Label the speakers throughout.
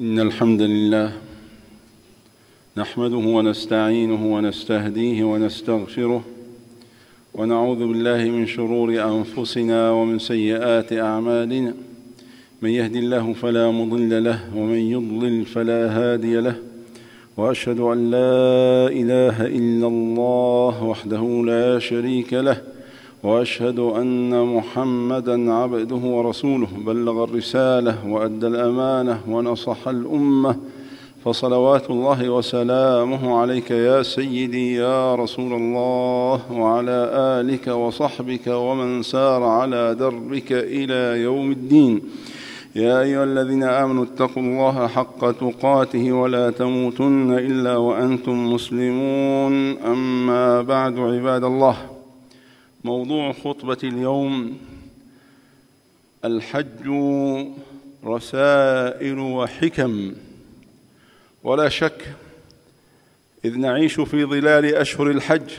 Speaker 1: إن الحمد لله نحمده ونستعينه ونستهديه ونستغفره ونعوذ بالله من شرور أنفسنا ومن سيئات أعمالنا من يهد الله فلا مضل له ومن يضلل فلا هادي له وأشهد أن لا إله إلا الله وحده لا شريك له واشهد ان محمدا عبده ورسوله بلغ الرساله وادى الامانه ونصح الامه فصلوات الله وسلامه عليك يا سيدي يا رسول الله وعلى الك وصحبك ومن سار على دربك الى يوم الدين يا ايها الذين امنوا اتقوا الله حق تقاته ولا تموتن الا وانتم مسلمون اما بعد عباد الله موضوع خطبة اليوم الحج رسائل وحكم ولا شك إذ نعيش في ظلال أشهر الحج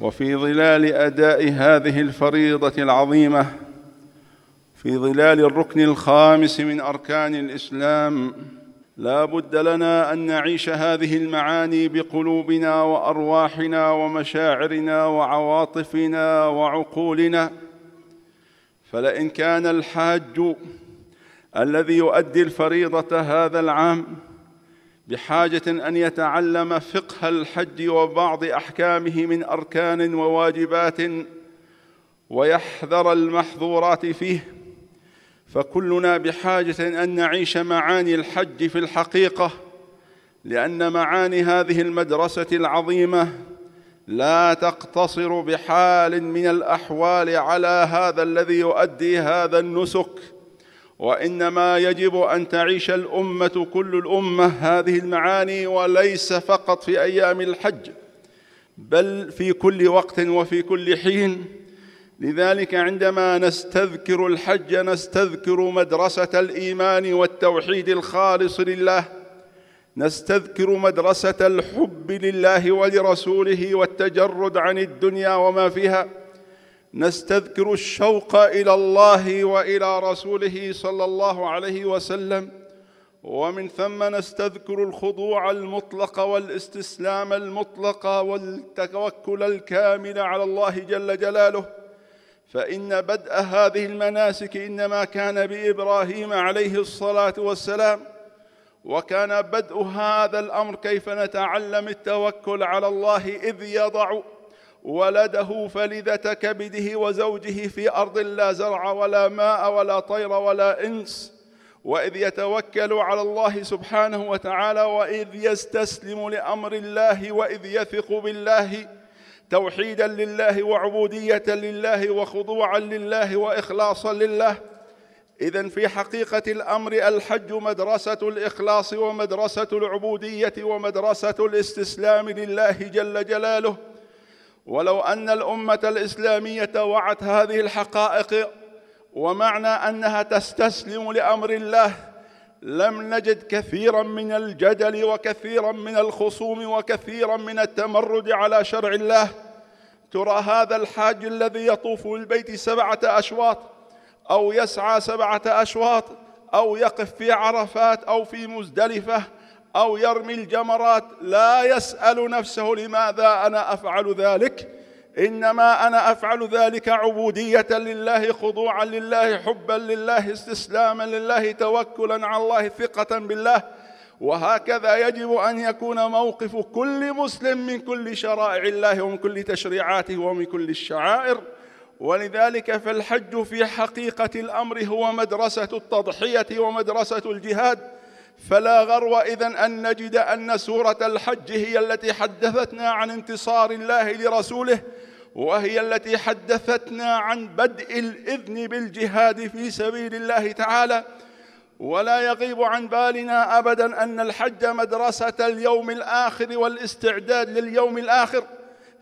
Speaker 1: وفي ظلال أداء هذه الفريضة العظيمة في ظلال الركن الخامس من أركان الإسلام لا بد لنا ان نعيش هذه المعاني بقلوبنا وارواحنا ومشاعرنا وعواطفنا وعقولنا فلئن كان الحاج الذي يؤدي الفريضه هذا العام بحاجه ان يتعلم فقه الحج وبعض احكامه من اركان وواجبات ويحذر المحظورات فيه فكلنا بحاجة أن نعيش معاني الحج في الحقيقة لأن معاني هذه المدرسة العظيمة لا تقتصر بحال من الأحوال على هذا الذي يؤدي هذا النسك وإنما يجب أن تعيش الأمة كل الأمة هذه المعاني وليس فقط في أيام الحج بل في كل وقت وفي كل حين لذلك عندما نستذكر الحج نستذكر مدرسة الإيمان والتوحيد الخالص لله نستذكر مدرسة الحب لله ولرسوله والتجرد عن الدنيا وما فيها نستذكر الشوق إلى الله وإلى رسوله صلى الله عليه وسلم ومن ثم نستذكر الخضوع المطلق والاستسلام المطلق والتوكل الكامل على الله جل جلاله فإن بدء هذه المناسك إنما كان بإبراهيم عليه الصلاة والسلام وكان بدء هذا الأمر كيف نتعلم التوكل على الله إذ يضع ولده فلذة كبده وزوجه في أرض لا زرع ولا ماء ولا طير ولا إنس وإذ يتوكل على الله سبحانه وتعالى وإذ يستسلم لأمر الله وإذ يثق بالله توحيدا لله وعبودية لله وخضوعا لله وإخلاصا لله إذا في حقيقة الأمر الحج مدرسة الإخلاص ومدرسة العبودية ومدرسة الاستسلام لله جل جلاله ولو أن الأمة الإسلامية وعت هذه الحقائق ومعنى أنها تستسلم لأمر الله لم نجد كثيرا من الجدل وكثيرا من الخصوم وكثيرا من التمرد على شرع الله ترى هذا الحاج الذي يطوف البيت سبعة أشواط أو يسعى سبعة أشواط أو يقف في عرفات أو في مزدلفة أو يرمي الجمرات لا يسأل نفسه لماذا أنا أفعل ذلك؟ انما انا افعل ذلك عبوديه لله خضوعا لله حبا لله استسلاما لله توكلا على الله ثقه بالله وهكذا يجب ان يكون موقف كل مسلم من كل شرائع الله ومن كل تشريعاته ومن كل الشعائر ولذلك فالحج في حقيقه الامر هو مدرسه التضحيه ومدرسه الجهاد فلا غرو اذا ان نجد ان سوره الحج هي التي حدثتنا عن انتصار الله لرسوله وهي التي حدثتنا عن بدء الإذن بالجهاد في سبيل الله تعالى ولا يغيب عن بالنا أبدا أن الحج مدرسة اليوم الآخر والاستعداد لليوم الآخر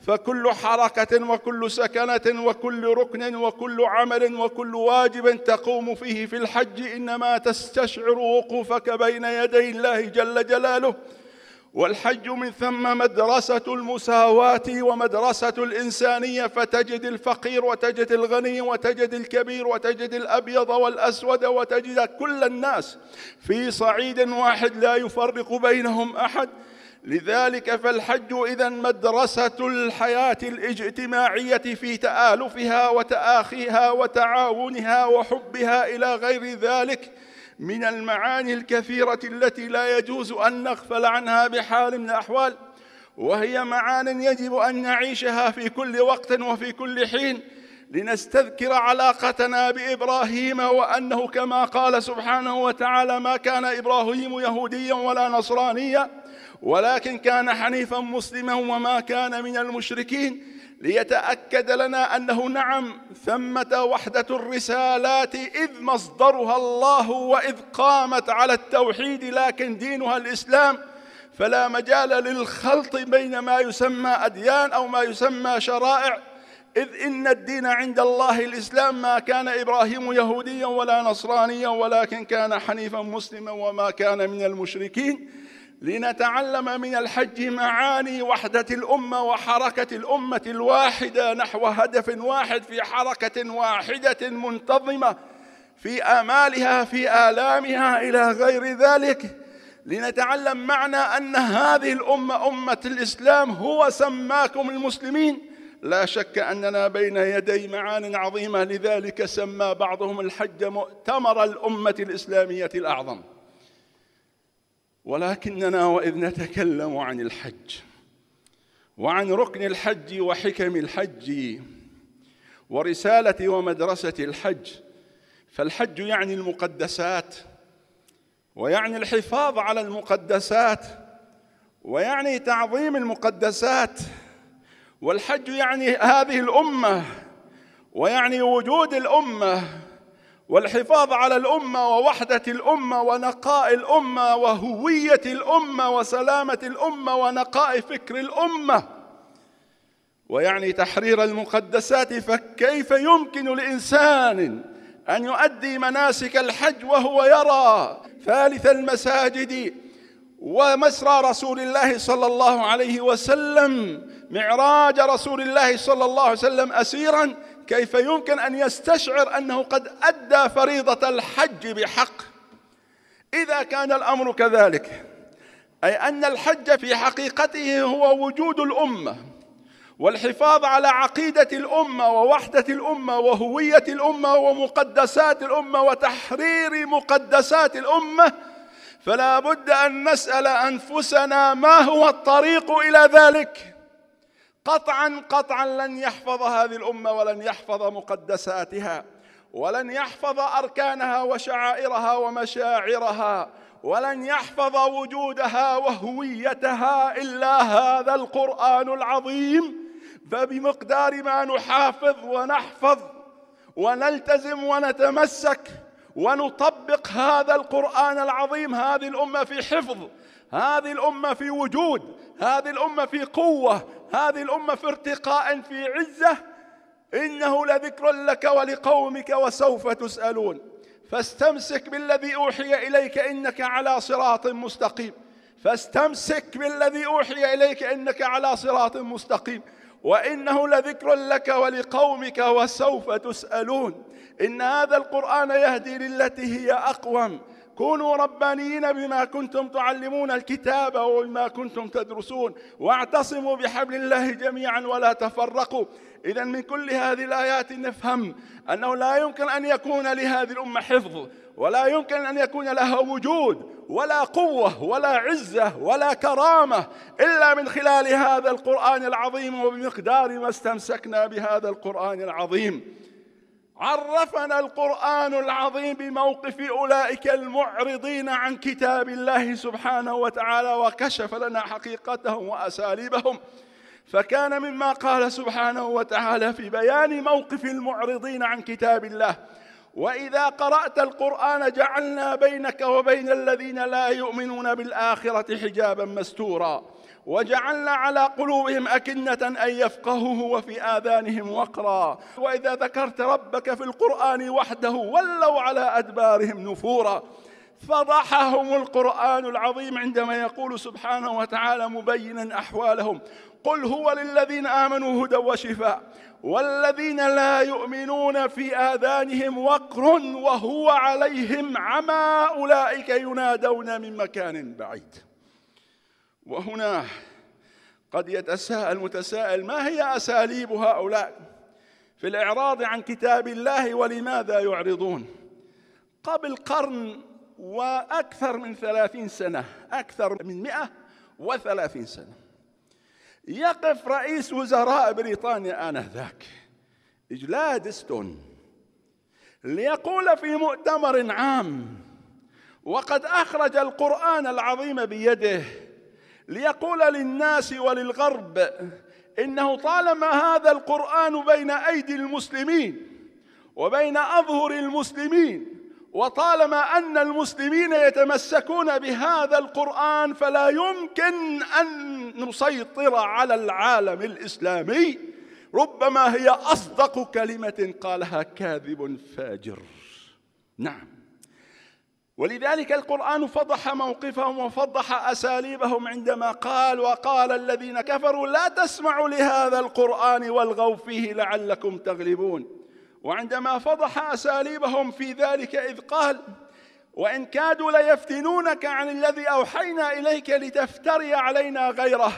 Speaker 1: فكل حركة وكل سكنة وكل ركن وكل عمل وكل واجب تقوم فيه في الحج إنما تستشعر وقوفك بين يدي الله جل جلاله والحج من ثم مدرسة المساواة ومدرسة الإنسانية فتجد الفقير وتجد الغني وتجد الكبير وتجد الأبيض والأسود وتجد كل الناس في صعيد واحد لا يفرق بينهم أحد لذلك فالحج إذا مدرسة الحياة الاجتماعية في تآلفها وتآخيها وتعاونها وحبها إلى غير ذلك من المعاني الكثيرة التي لا يجوز أن نغفل عنها بحال من الأحوال وهي معان يجب أن نعيشها في كل وقت وفي كل حين لنستذكر علاقتنا بإبراهيم وأنه كما قال سبحانه وتعالى ما كان إبراهيم يهوديا ولا نصرانيا ولكن كان حنيفا مسلما وما كان من المشركين ليتأكد لنا أنه نعم ثمة وحدة الرسالات إذ مصدرها الله وإذ قامت على التوحيد لكن دينها الإسلام فلا مجال للخلط بين ما يسمى أديان أو ما يسمى شرائع إذ إن الدين عند الله الإسلام ما كان إبراهيم يهوديا ولا نصرانيا ولكن كان حنيفا مسلما وما كان من المشركين لنتعلم من الحج معاني وحدة الأمة وحركة الأمة الواحدة نحو هدف واحد في حركة واحدة منتظمة في آمالها في آلامها إلى غير ذلك لنتعلم معنى أن هذه الأمة أمة الإسلام هو سماكم المسلمين لا شك أننا بين يدي معان عظيمة لذلك سمى بعضهم الحج مؤتمر الأمة الإسلامية الأعظم ولكننا واذ نتكلم عن الحج وعن ركن الحج وحكم الحج ورساله ومدرسه الحج فالحج يعني المقدسات ويعني الحفاظ على المقدسات ويعني تعظيم المقدسات والحج يعني هذه الامه ويعني وجود الامه والحفاظ على الامه ووحده الامه ونقاء الامه وهويه الامه وسلامه الامه ونقاء فكر الامه ويعني تحرير المقدسات فكيف يمكن لانسان ان يؤدي مناسك الحج وهو يرى ثالث المساجد ومسرى رسول الله صلى الله عليه وسلم معراج رسول الله صلى الله عليه وسلم اسيرا كيف يمكن أن يستشعر أنه قد أدى فريضة الحج بحق إذا كان الأمر كذلك أي أن الحج في حقيقته هو وجود الأمة والحفاظ على عقيدة الأمة ووحدة الأمة وهوية الأمة ومقدسات الأمة وتحرير مقدسات الأمة فلا بد أن نسأل أنفسنا ما هو الطريق إلى ذلك قطعا قطعا لن يحفظ هذه الامه ولن يحفظ مقدساتها ولن يحفظ اركانها وشعائرها ومشاعرها ولن يحفظ وجودها وهويتها الا هذا القران العظيم فبمقدار ما نحافظ ونحفظ ونلتزم ونتمسك ونطبق هذا القران العظيم هذه الامه في حفظ هذه الامه في وجود هذه الامه في قوه هذه الأمة في ارتقاء في عزة إنه لذكر لك ولقومك وسوف تسألون فاستمسك بالذي أوحي إليك إنك على صراط مستقيم فاستمسك بالذي أوحي إليك إنك على صراط مستقيم وإنه لذكر لك ولقومك وسوف تسألون إن هذا القرآن يهدي للتي هي أقوم كونوا ربانيين بما كنتم تعلمون الكتاب وبما كنتم تدرسون واعتصموا بحبل الله جميعا ولا تفرقوا إذا من كل هذه الآيات نفهم أنه لا يمكن أن يكون لهذه الأمة حفظ ولا يمكن أن يكون لها وجود ولا قوة ولا عزة ولا كرامة إلا من خلال هذا القرآن العظيم وبمقدار ما استمسكنا بهذا القرآن العظيم عرفنا القرآن العظيم بموقف أولئك المعرضين عن كتاب الله سبحانه وتعالى وكشف لنا حقيقتهم وأساليبهم فكان مما قال سبحانه وتعالى في بيان موقف المعرضين عن كتاب الله وإذا قرأت القرآن جعلنا بينك وبين الذين لا يؤمنون بالآخرة حجابا مستورا وجعلنا على قلوبهم أكنة أن يفقهوه وفي آذانهم وقرا وإذا ذكرت ربك في القرآن وحده ولوا على أدبارهم نفورا فضحهم القرآن العظيم عندما يقول سبحانه وتعالى مبينا أحوالهم قل هو للذين آمنوا هدى وشفاء والذين لا يؤمنون في آذانهم وقر وهو عليهم عمى أولئك ينادون من مكان بعيد وهنا قد يتساءل متساءل ما هي أساليب هؤلاء في الإعراض عن كتاب الله ولماذا يعرضون قبل قرن وأكثر من ثلاثين سنة أكثر من مئة وثلاثين سنة يقف رئيس وزراء بريطانيا آنذاك جلادستون ليقول في مؤتمر عام وقد أخرج القرآن العظيم بيده ليقول للناس وللغرب إنه طالما هذا القرآن بين أيدي المسلمين وبين أظهر المسلمين وطالما أن المسلمين يتمسكون بهذا القرآن فلا يمكن أن نسيطر على العالم الإسلامي ربما هي أصدق كلمة قالها كاذب فاجر نعم ولذلك القرآن فضح موقفهم وفضح أساليبهم عندما قال وقال الذين كفروا لا تسمعوا لهذا القرآن والغوا فيه لعلكم تغلبون وعندما فضح أساليبهم في ذلك إذ قال وإن كادوا ليفتنونك عن الذي أوحينا إليك لتفتري علينا غيره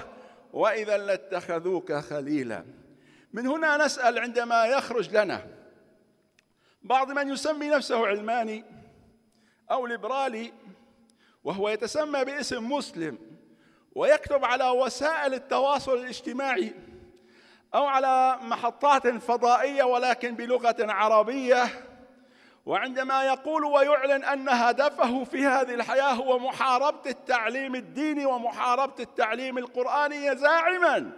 Speaker 1: وإذا لاتخذوك خليلا من هنا نسأل عندما يخرج لنا بعض من يسمي نفسه علماني أو ليبرالي وهو يتسمى باسم مسلم ويكتب على وسائل التواصل الاجتماعي أو على محطات فضائية ولكن بلغة عربية وعندما يقول ويعلن أن هدفه في هذه الحياة هو محاربة التعليم الديني ومحاربة التعليم القرآني زاعما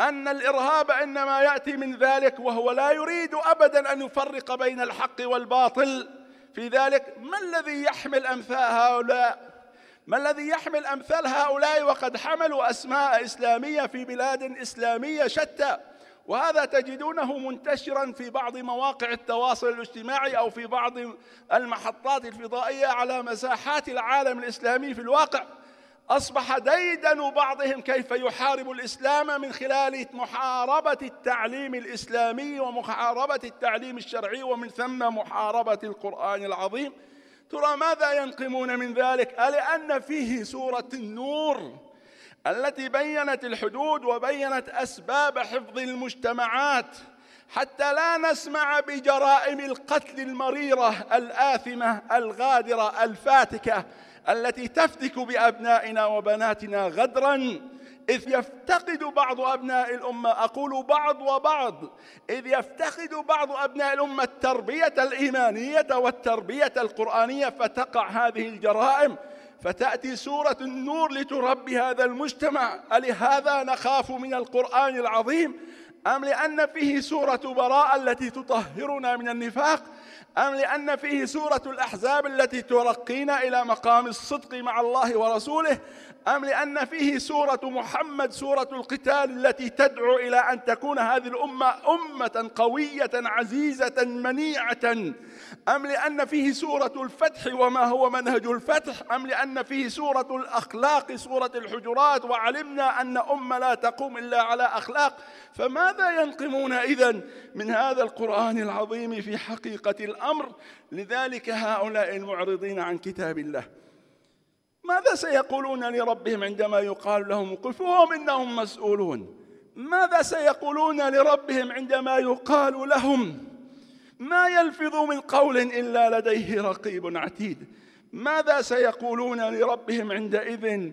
Speaker 1: أن الإرهاب إنما يأتي من ذلك وهو لا يريد أبدا أن يفرق بين الحق والباطل في ذلك ما الذي يحمل أمثال هؤلاء ما الذي يحمل أمثال هؤلاء وقد حملوا أسماء إسلامية في بلاد إسلامية شتى وهذا تجدونه منتشرا في بعض مواقع التواصل الاجتماعي أو في بعض المحطات الفضائية على مساحات العالم الإسلامي في الواقع أصبح ديدن بعضهم كيف يحارب الإسلام من خلال محاربة التعليم الإسلامي ومحاربة التعليم الشرعي ومن ثم محاربة القرآن العظيم ترى ماذا ينقمون من ذلك ألأن فيه سورة النور التي بينت الحدود وبينت أسباب حفظ المجتمعات حتى لا نسمع بجرائم القتل المريرة الآثمة الغادرة الفاتكة التي تفتك بأبنائنا وبناتنا غدراً إذ يفتقد بعض أبناء الأمة أقول بعض وبعض إذ يفتقد بعض أبناء الأمة التربية الإيمانية والتربية القرآنية فتقع هذه الجرائم فتأتي سورة النور لتربي هذا المجتمع ألهذا نخاف من القرآن العظيم أم لأن فيه سورة براءة التي تطهرنا من النفاق أم لأن فيه سورة الأحزاب التي ترقينا إلى مقام الصدق مع الله ورسوله أم لأن فيه سورة محمد سورة القتال التي تدعو إلى أن تكون هذه الأمة أمة قوية عزيزة منيعة أم لأن فيه سورة الفتح وما هو منهج الفتح أم لأن فيه سورة الأخلاق سورة الحجرات وعلمنا أن أمة لا تقوم إلا على أخلاق فماذا ينقمون إذا من هذا القرآن العظيم في حقيقة الأمر لذلك هؤلاء المعرضين عن كتاب الله ماذا سيقولون لربهم عندما يقال لهم قفوهم إنهم مسؤولون ماذا سيقولون لربهم عندما يقال لهم ما يلفظ من قول إلا لديه رقيب عتيد ماذا سيقولون لربهم عندئذ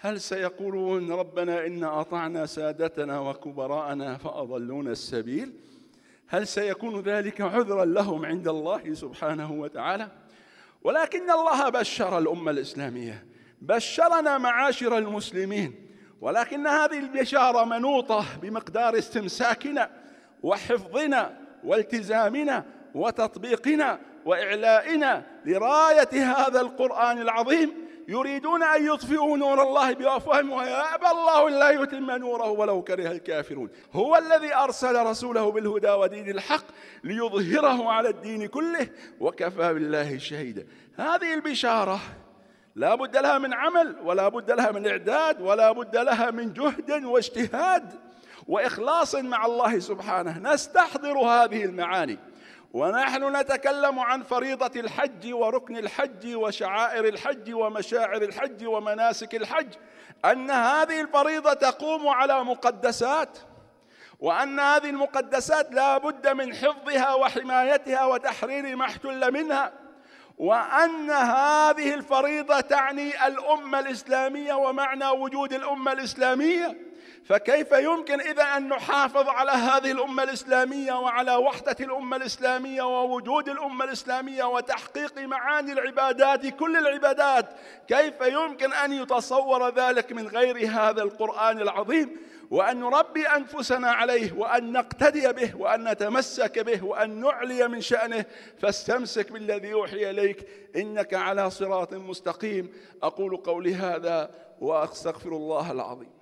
Speaker 1: هل سيقولون ربنا إنا أطعنا سادتنا وكبراءنا فأضلونا السبيل هل سيكون ذلك عذرا لهم عند الله سبحانه وتعالى ولكن الله بشر الأمة الإسلامية بشرنا معاشر المسلمين ولكن هذه البشارة منوطة بمقدار استمساكنا وحفظنا والتزامنا وتطبيقنا وإعلائنا لراية هذا القرآن العظيم يريدون أن يطفئوا نور الله بأفواههم ويأبى الله إلا يتم نوره ولو كره الكافرون هو الذي أرسل رسوله بالهدى ودين الحق ليظهره على الدين كله وكفى بالله شهيدا هذه البشارة لا بد لها من عمل ولا بد لها من إعداد ولا بد لها من جهد واجتهاد واخلاص مع الله سبحانه نستحضر هذه المعاني ونحن نتكلم عن فريضه الحج وركن الحج وشعائر الحج ومشاعر الحج ومناسك الحج ان هذه الفريضه تقوم على مقدسات وأن هذه المقدسات لا بد من حفظها وحمايتها وتحرير ما احتل منها وأن هذه الفريضة تعني الأمة الإسلامية ومعنى وجود الأمة الإسلامية فكيف يمكن إذا أن نحافظ على هذه الأمة الإسلامية وعلى وحدة الأمة الإسلامية ووجود الأمة الإسلامية وتحقيق معاني العبادات كل العبادات كيف يمكن أن يتصور ذلك من غير هذا القرآن العظيم وأن نربي أنفسنا عليه وأن نقتدي به وأن نتمسك به وأن نعلي من شأنه فاستمسك بالذي يوحي إليك إنك على صراط مستقيم أقول قولي هذا وأستغفر الله العظيم